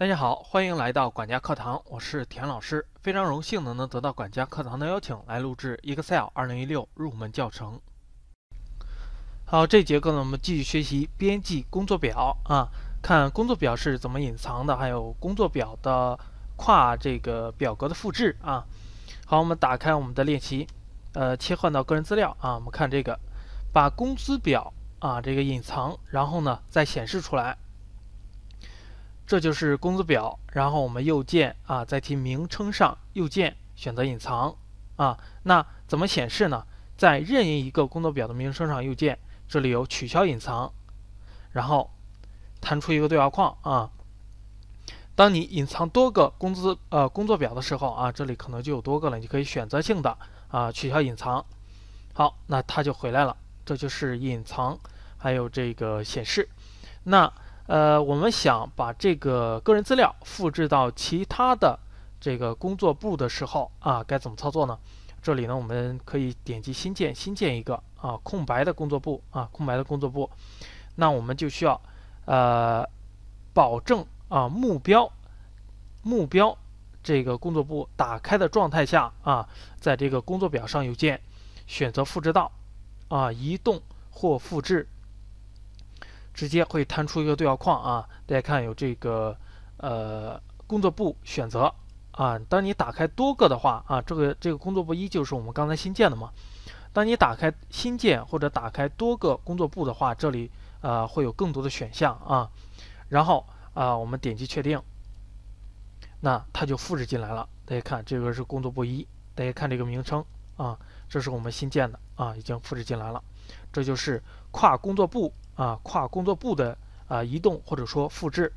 大家好，欢迎来到管家课堂，我是田老师，非常荣幸能能得到管家课堂的邀请来录制 Excel 2016入门教程。好，这节课呢，我们继续学习编辑工作表啊，看工作表是怎么隐藏的，还有工作表的跨这个表格的复制啊。好，我们打开我们的练习，呃，切换到个人资料啊，我们看这个，把工资表啊这个隐藏，然后呢再显示出来。这就是工资表，然后我们右键啊，在其名称上右键选择隐藏啊。那怎么显示呢？在任意一个工作表的名称上右键，这里有取消隐藏，然后弹出一个对话框啊。当你隐藏多个工资呃工作表的时候啊，这里可能就有多个了，你可以选择性的啊取消隐藏。好，那它就回来了。这就是隐藏，还有这个显示，那。呃，我们想把这个个人资料复制到其他的这个工作簿的时候啊，该怎么操作呢？这里呢，我们可以点击新建，新建一个啊空白的工作簿啊，空白的工作簿。那我们就需要呃保证啊目标目标这个工作簿打开的状态下啊，在这个工作表上有键选择复制到啊移动或复制。直接会弹出一个对话框啊，大家看有这个呃工作簿选择啊。当你打开多个的话啊，这个这个工作簿一就是我们刚才新建的嘛。当你打开新建或者打开多个工作簿的话，这里呃会有更多的选项啊。然后啊，我们点击确定，那它就复制进来了。大家看这个是工作簿一，大家看这个名称啊，这是我们新建的啊，已经复制进来了。这就是跨工作簿。啊，跨工作簿的啊移动或者说复制。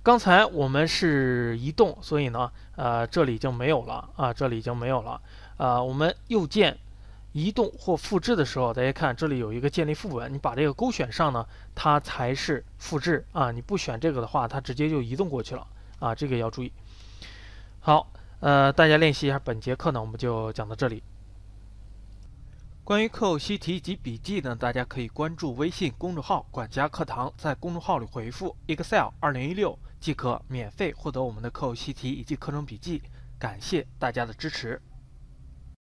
刚才我们是移动，所以呢，呃，这里已经没有了啊，这里已经没有了。啊，我们右键移动或复制的时候，大家看这里有一个建立副本，你把这个勾选上呢，它才是复制啊，你不选这个的话，它直接就移动过去了啊，这个要注意。好，呃，大家练习一下，本节课呢我们就讲到这里。关于课后习题以及笔记呢，大家可以关注微信公众号“管家课堂”，在公众号里回复 “Excel 2016” 即可免费获得我们的课后习题以及课程笔记。感谢大家的支持！